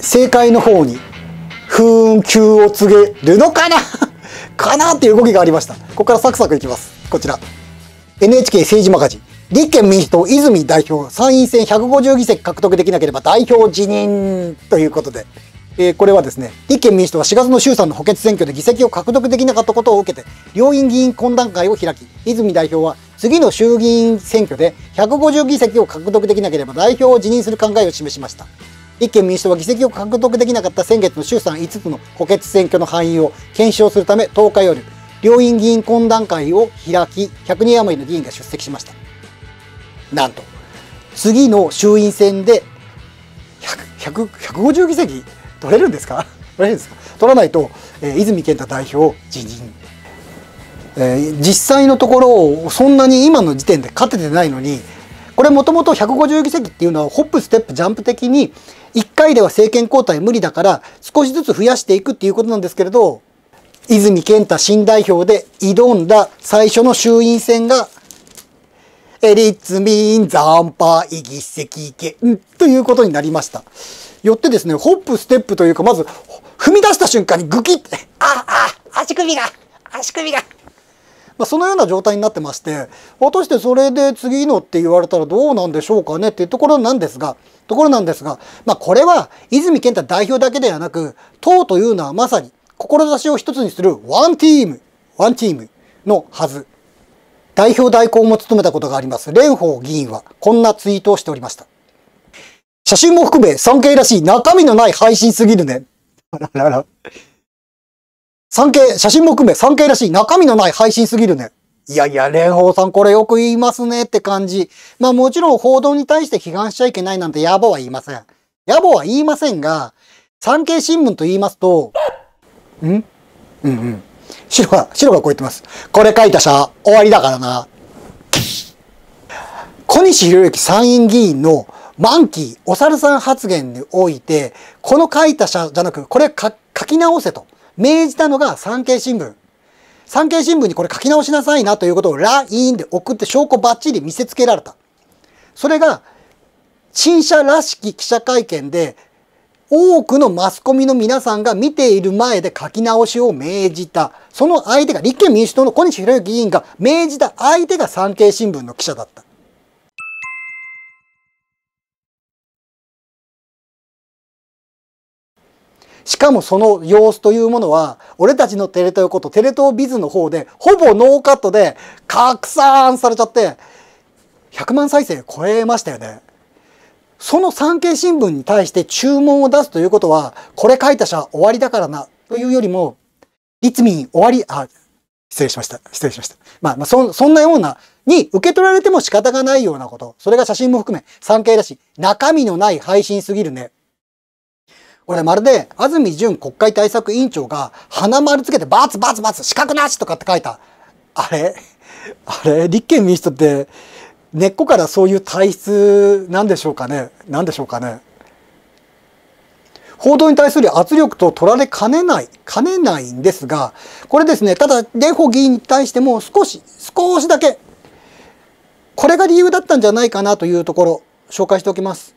正解の方に、風雲を告げるのかな かなっていう動きがありました。ここからサクサクいきます。こちら。NHK 政治マガジン。立憲民主党泉代表、参院選150議席獲得できなければ代表辞任ということで。えー、これはですね、立憲民主党は4月の衆参の補欠選挙で議席を獲得できなかったことを受けて、両院議員懇談会を開き、泉代表は次の衆議院選挙で150議席を獲得できなければ代表を辞任する考えを示しました。立憲民主党は議席を獲得できなかった先月の衆参5つの補欠選挙の範囲を検証するため10日夜、両院議員懇談会を開き、100人余りの議員が出席しました。なんと、次の衆院選で1 150議席取れるんですか取れるんですか取らないと、えー、泉健太代表辞任。えー、実際のところ、そんなに今の時点で勝ててないのに、これもともと150議席っていうのはホップステップジャンプ的に1回では政権交代無理だから少しずつ増やしていくっていうことなんですけれど泉健太新代表で挑んだ最初の衆院選が立民惨敗議席権ということになりました。よってですね、ホップステップというか、まず、踏み出した瞬間にグキって、ああ、足首が、足首が、まあ、そのような状態になってまして果たしてそれで次のって言われたらどうなんでしょうかねっていうところなんですがところなんですが、まあ、これは泉健太代表だけではなく党というのはまさに志を一つにするワンチームワンチームのはず代表代行も務めたことがあります蓮舫議員はこんなツイートをしておりました写真も含め尊敬らしい中身のない配信すぎるねあららら産経、写真も含め産経らしい中身のない配信すぎるね。いやいや、蓮舫さんこれよく言いますねって感じ。まあもちろん報道に対して批判しちゃいけないなんて野暮は言いません。野暮は言いませんが、産経新聞と言いますと、んうんうん。白が、白がこう言ってます。これ書いた社、終わりだからな。小西博之参院議員の満期お猿さん発言において、この書いた社じゃなく、これ書き直せと。命じたのが産経新聞。産経新聞にこれ書き直しなさいなということをラインで送って証拠ばっちり見せつけられた。それが、陳謝らしき記者会見で、多くのマスコミの皆さんが見ている前で書き直しを命じた。その相手が立憲民主党の小西博之議員が命じた相手が産経新聞の記者だった。しかもその様子というものは、俺たちのテレ東ことテレ東ビズの方で、ほぼノーカットで拡散されちゃって、100万再生超えましたよね。その産経新聞に対して注文を出すということは、これ書いた者終わりだからな、というよりも、いつみに終わり、あ、失礼しました。失礼しました。まあ、まあ、そ、そんなような、に受け取られても仕方がないようなこと。それが写真も含め、産経だし、中身のない配信すぎるね。これまるで安住淳国会対策委員長が花丸つけてバツバツバツ資格なしとかって書いた。あれあれ立憲民主党って根っこからそういう体質なんでしょうかねなんでしょうかね報道に対する圧力と取られかねない、かねないんですが、これですね、ただ、蓮舫議員に対しても少し、少しだけ、これが理由だったんじゃないかなというところ、紹介しておきます。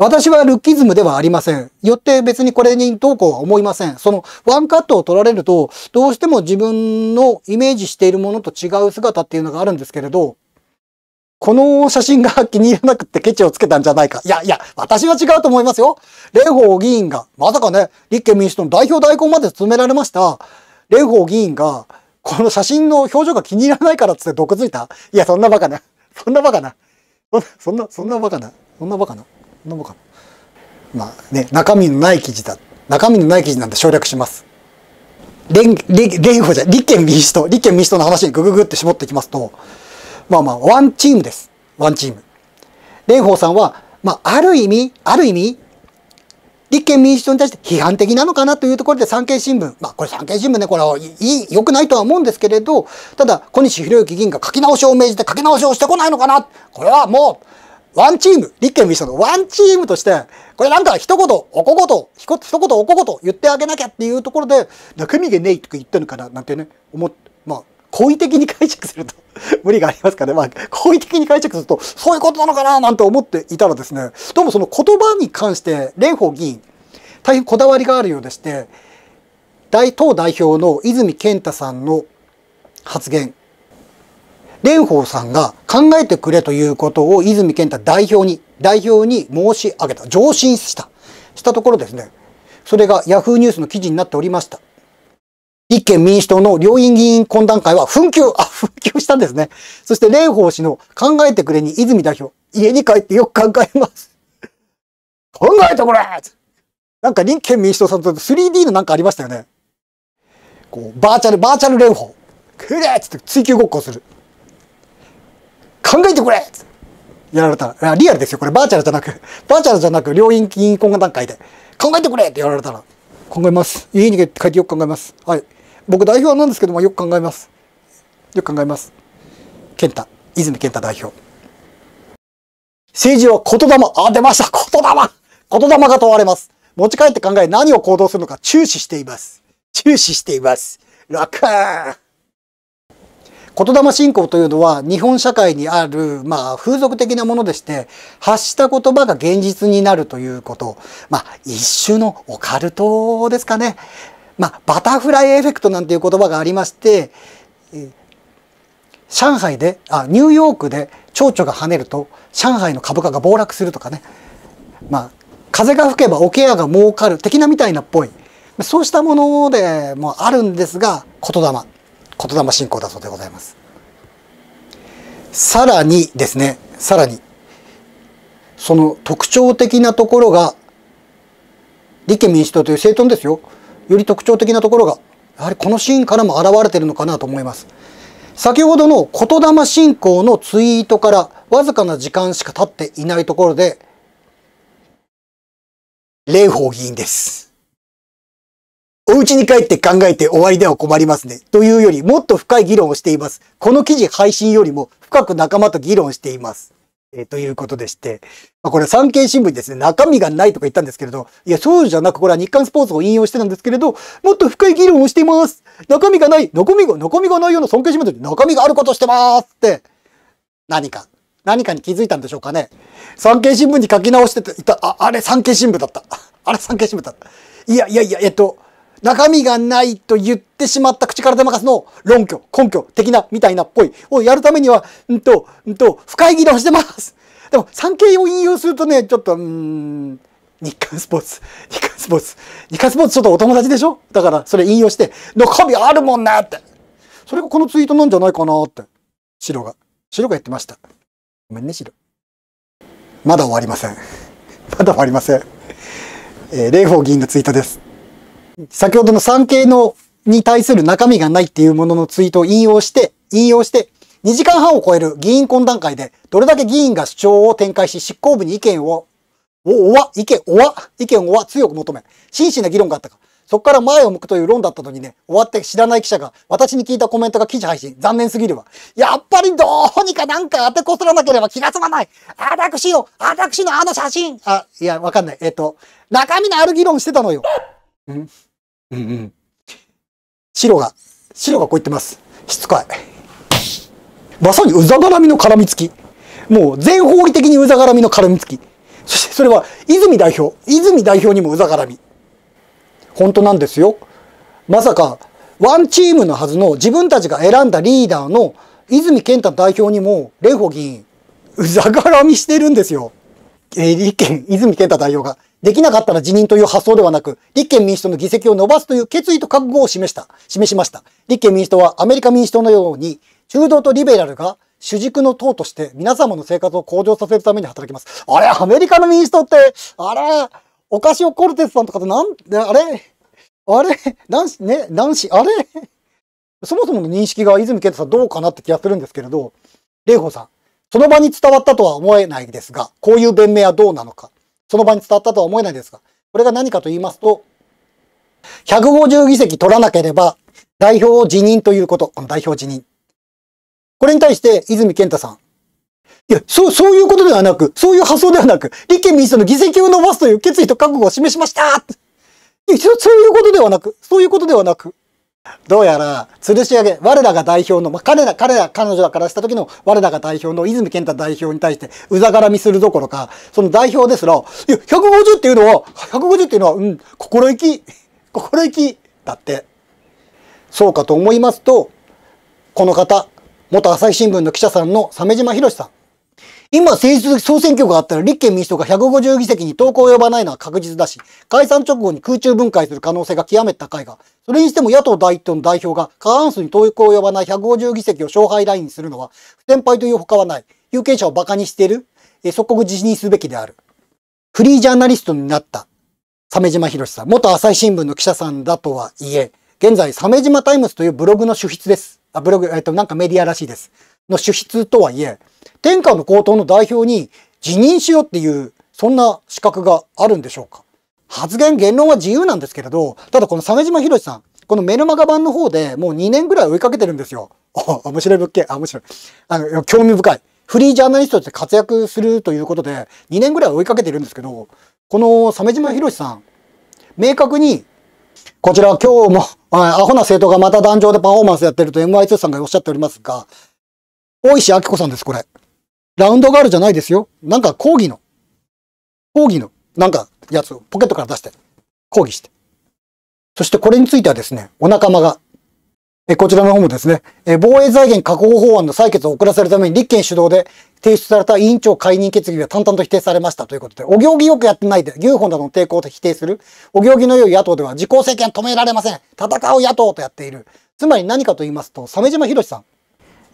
私はルッキズムではありません。よって別にこれにどうこうは思いません。そのワンカットを取られると、どうしても自分のイメージしているものと違う姿っていうのがあるんですけれど、この写真が気に入らなくってケチをつけたんじゃないか。いやいや、私は違うと思いますよ。蓮舫議員が、まさかね、立憲民主党の代表代行まで務められました。蓮舫議員が、この写真の表情が気に入らないからっつって毒づいたいや、そんなバカな。そんなバカな。そんな、そんなバカな。そんなバカな。かまあね、中身のない記事だ。中身のない記事なんて省略します。連、連、連合じゃ、立憲民主党、立憲民主党の話にグググって絞っていきますと、まあまあ、ワンチームです。ワンチーム。蓮舫さんは、まあ、ある意味、ある意味、立憲民主党に対して批判的なのかなというところで産経新聞。まあ、これ産経新聞ね、これはいい、良くないとは思うんですけれど、ただ、小西博之議員が書き直しを命じて書き直しをしてこないのかなこれはもう、ワンチーム、立憲民主党のワンチームとして、これなんか一言、おこごと、ひこ一言おこごと言ってあげなきゃっていうところで、中身がねえとか言ってるのかななんてね、思まあ、好意的に解釈すると 無理がありますかね、まあ、好意的に解釈すると、そういうことなのかななんて思っていたらですね、どうもその言葉に関して、蓮舫議員、大変こだわりがあるようでして、大党代表の泉健太さんの発言、蓮舫さんが考えてくれということを泉健太代表に、代表に申し上げた、上申した、したところですね、それがヤフーニュースの記事になっておりました。立憲民主党の両院議員懇談会は紛糾、あ、紛糾したんですね。そして蓮舫氏の考えてくれに泉代表、家に帰ってよく考えます。考えてくれなんか立憲民主党さんと 3D のなんかありましたよね。こう、バーチャル、バーチャル蓮舫。くれっつって追求ごっこする。考えてくれやられたら、リアルですよ。これバーチャルじゃなく、バーチャルじゃなく、両院銀行段階で、考えてくれってやられたら、考えます。家に帰ってよく考えます。はい。僕代表なんですけども、よく考えます。よく考えます。健太、泉健太代表。政治は言霊、あ、出ました言霊言霊が問われます。持ち帰って考え、何を行動するのか注視しています。注視しています。楽言霊信仰というのは日本社会にある、まあ、風俗的なものでして発した言葉が現実になるということ、まあ、一種のオカルトですかね、まあ、バタフライエフェクトなんていう言葉がありまして上海であニューヨークで蝶々が跳ねると上海の株価が暴落するとかね、まあ、風が吹けば桶屋が儲かる的なみたいなっぽいそうしたものでもあるんですが言霊。言霊信仰だそうでございます。さらにですね、さらに、その特徴的なところが、立憲民主党という政党ですよ、より特徴的なところが、やはりこのシーンからも現れてるのかなと思います。先ほどの言霊信仰のツイートからわずかな時間しか経っていないところで、蓮舫議員です。お家に帰って考えて終わりでは困りますね。というより、もっと深い議論をしています。この記事配信よりも深く仲間と議論しています。えー、ということでして、まあ、これ産経新聞ですね、中身がないとか言ったんですけれど、いや、そうじゃなく、これは日刊スポーツを引用してたんですけれど、もっと深い議論をしています。中身がない、残みが、残みがないような産経新聞で中身があることしてますって、何か、何かに気づいたんでしょうかね。産経新聞に書き直してた、あ、あれ産経新聞だった。あれ産経新聞だった。いやいやいや、えっと、中身がないと言ってしまった口から出まかすの論拠、根拠的なみたいなっぽいをやるためには、うんと、うんと、深い議論してます。でも、産経を引用するとね、ちょっと、うん、日刊スポーツ、日刊スポーツ、日刊スポーツちょっとお友達でしょだから、それ引用して、中身あるもんなって。それがこのツイートなんじゃないかなって。白が。白が言ってました。ごめんね、白。まだ終わりません。まだ終わりません。えー、蓮舫議員のツイートです。先ほどの産経のに対する中身がないっていうもののツイートを引用して、引用して、2時間半を超える議員懇談会で、どれだけ議員が主張を展開し、執行部に意見を、お、おわ、意見、おわ、意見をわ、強く求め、真摯な議論があったか。そこから前を向くという論だったのにね、終わって知らない記者が、私に聞いたコメントが記事配信、残念すぎるわ。やっぱりどうにかなんか当てこすらなければ気が済まない。私よ、私のあの写真。あ、いや、わかんない。えっと、中身のある議論してたのよ。うんうんうん。白が、白がこう言ってます。しつこい。まさにうざがらみの絡みつき。もう全方位的にうざがらみの絡みつき。そしてそれは泉代表。泉代表にもうざがらみ。本当なんですよ。まさか、ワンチームのはずの自分たちが選んだリーダーの泉健太代表にも、蓮舫議員、うざがらみしてるんですよ。えー、立憲、泉健太代表が、できなかったら辞任という発想ではなく、立憲民主党の議席を伸ばすという決意と覚悟を示した、示しました。立憲民主党はアメリカ民主党のように、中道とリベラルが主軸の党として皆様の生活を向上させるために働きます。あれ、アメリカの民主党って、あれ、お菓子をコルテスさんとかとなん、あれ、あれ、男子、ね、男子、あれ、そもそもの認識が泉健太さんどうかなって気がするんですけれど、蓮舫さん、その場に伝わったとは思えないですが、こういう弁明はどうなのか。その場に伝わったとは思えないですが、これが何かと言いますと、150議席取らなければ、代表を辞任ということ。代表辞任。これに対して、泉健太さん。いや、そう、そういうことではなく、そういう発想ではなく、立憲民主党の議席を伸ばすという決意と覚悟を示しましたそういうことではなく、そういうことではなく、どうやら、吊るし上げ、我らが代表の、まあ、彼ら、彼ら、彼女らからした時の我らが代表の泉健太代表に対して、うざがらみするどころか、その代表ですら、いや、150っていうのは、150っていうのは、うん、心意気、心意気、だって。そうかと思いますと、この方、元朝日新聞の記者さんの鮫島博さん。今政治的総選挙があったら立憲民主党が150議席に投稿を呼ばないのは確実だし、解散直後に空中分解する可能性が極めて高いが、それにしても野党第一党の代表が過半数に投稿を呼ばない150議席を勝敗ラインにするのは、不転敗という他はない。有権者を馬鹿にしている、え即刻辞にすべきである。フリージャーナリストになった、サヒ島博さん。元朝日新聞の記者さんだとはいえ、現在、サジ島タイムズというブログの主筆です。あ、ブログ、えっと、なんかメディアらしいです。の主筆とはいえ、天下の高等の代表に辞任しようっていう、そんな資格があるんでしょうか発言、言論は自由なんですけれど、ただこの鮫島博さん、このメルマガ版の方でもう2年ぐらい追いかけてるんですよ。面白い物件、あ、面白い。あの、興味深い。フリージャーナリストとして活躍するということで、2年ぐらい追いかけてるんですけど、この鮫島博さん、明確に、こちら今日も、アホな政党がまた壇上でパフォーマンスやってると MI2 さんがおっしゃっておりますが、大石明子さんです、これ。ラウンドガールじゃないですよ。なんか講義の、講義の、なんかやつをポケットから出して、抗議して。そしてこれについてはですね、お仲間が、えこちらの方もですね、え防衛財源確保法案の採決を遅らせるために立憲主導で提出された委員長解任決議が淡々と否定されましたということで、お行儀よくやってないで、牛本などの抵抗で否定する、お行儀の良い野党では自公政権止められません。戦う野党とやっている。つまり何かと言いますと、鮫島博さん。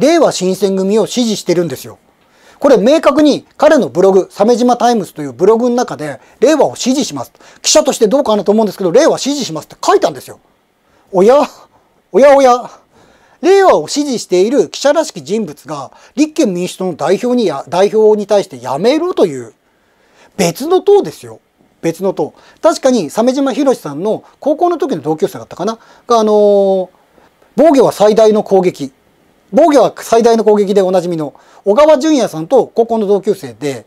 令和新選組を支持してるんですよ。これ明確に彼のブログ、鮫島タイムズというブログの中で、令和を支持します。記者としてどうかなと思うんですけど、令和支持しますって書いたんですよ。おやおやおや令和を支持している記者らしき人物が、立憲民主党の代表にや、代表に対して辞めろという、別の党ですよ。別の党。確かに、鮫島博さんの高校の時の同級生だったかなが、あのー、防御は最大の攻撃。防御は最大の攻撃でおなじみの小川淳也さんと高校の同級生で、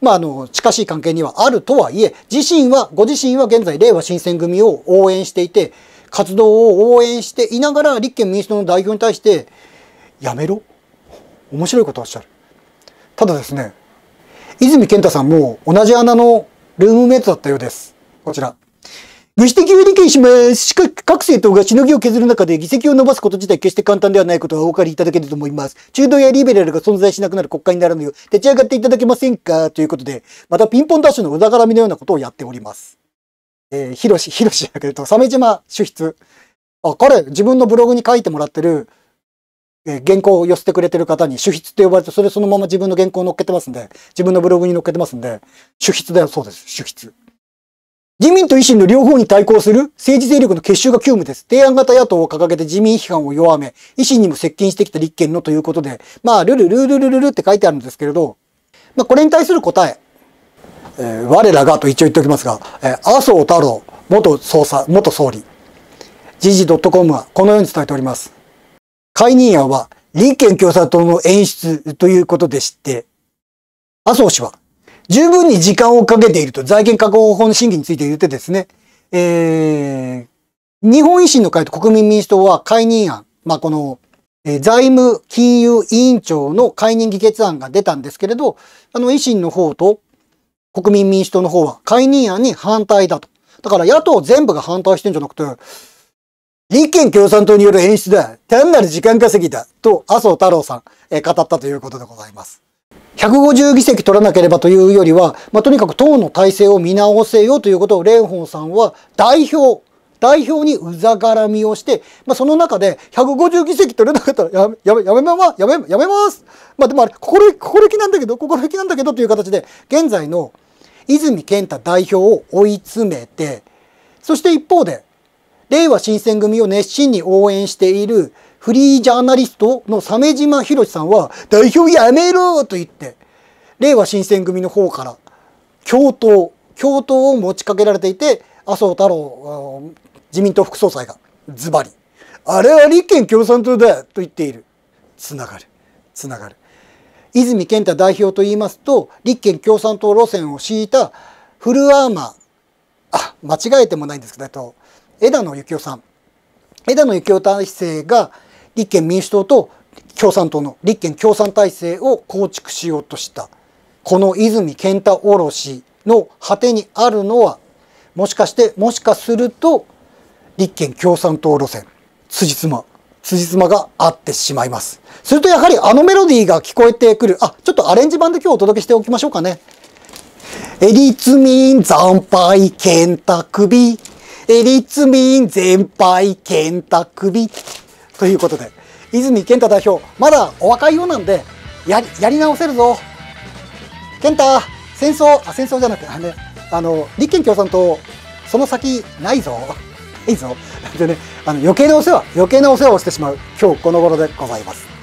まあ、あの近しい関係にはあるとはいえ自身はご自身は現在れいわ新選組を応援していて活動を応援していながら立憲民主党の代表に対してやめろ面白いことをおっしゃるただですね泉健太さんも同じ穴のルームメイトだったようですこちら議士的を理解します。しかし、各政党がしのぎを削る中で議席を伸ばすこと自体決して簡単ではないことがお分かりいただけると思います。中道やリベラルが存在しなくなる国会にならぬよう、立ち上がっていただけませんかということで、またピンポンダッシュのうだがみのようなことをやっております。えー、ひろし、ひろしだけど、鮫島主筆。あ、彼、自分のブログに書いてもらってる、えー、原稿を寄せてくれてる方に主筆って呼ばれて、それそのまま自分の原稿を載っけてますんで、自分のブログに載っけてますんで、主筆だよ、そうです、主筆。自民と維新の両方に対抗する政治勢力の結集が急務です。提案型野党を掲げて自民批判を弱め、維新にも接近してきた立憲のということで、まあ、ルルルルルルルって書いてあるんですけれど、まあ、これに対する答え、えー、我らがと一応言っておきますが、えー、麻生太郎元総裁、元総理、時事 .com はこのように伝えております。解任案は立憲共産党の演出ということでして、麻生氏は十分に時間をかけていると、財源確保法の審議について言ってですね、えー、日本維新の会と国民民主党は解任案、まあ、この、えー、財務金融委員長の解任議決案が出たんですけれど、あの、維新の方と国民民主党の方は解任案に反対だと。だから野党全部が反対してんじゃなくて、立憲共産党による演出だ。単なる時間稼ぎだ。と、麻生太郎さん、えー、語ったということでございます。150議席取らなければというよりは、まあ、とにかく党の体制を見直せよということを蓮舫さんは代表、代表にうざがらみをして、まあ、その中で150議席取れなかったらやめ、やめ、やめま、やめ、やめます。まあ、でもあれ、心、心意気なんだけど、心意気なんだけどという形で、現在の泉健太代表を追い詰めて、そして一方で、令和新選組を熱心に応援しているフリージャーナリストの鮫島博さんは、代表やめろと言って、令和新選組の方から、共闘、共闘を持ちかけられていて、麻生太郎自民党副総裁が、ズバリ、あれは立憲共産党だと言っている。つながる。つながる。泉健太代表と言いますと、立憲共産党路線を敷いたフルアーマー、あ、間違えてもないんですけど、枝野幸男さん。枝野幸男体制が立憲民主党と共産党の立憲共産体制を構築しようとしたこの泉健太卸の果てにあるのはもしかしてもしかすると立憲共産党路線辻褄辻褄が合ってしまいますするとやはりあのメロディーが聞こえてくるあちょっとアレンジ版で今日お届けしておきましょうかね「えりつみん惨敗健太首えりつみん全敗健太首」ということで泉健太代表まだお若いようなんでやりやり直せるぞ健太戦争あ戦争じゃなくてあ,、ね、あの立憲共産党その先ないぞい いぞでねあの余計なお世話余計なお世話をしてしまう今日この頃でございます。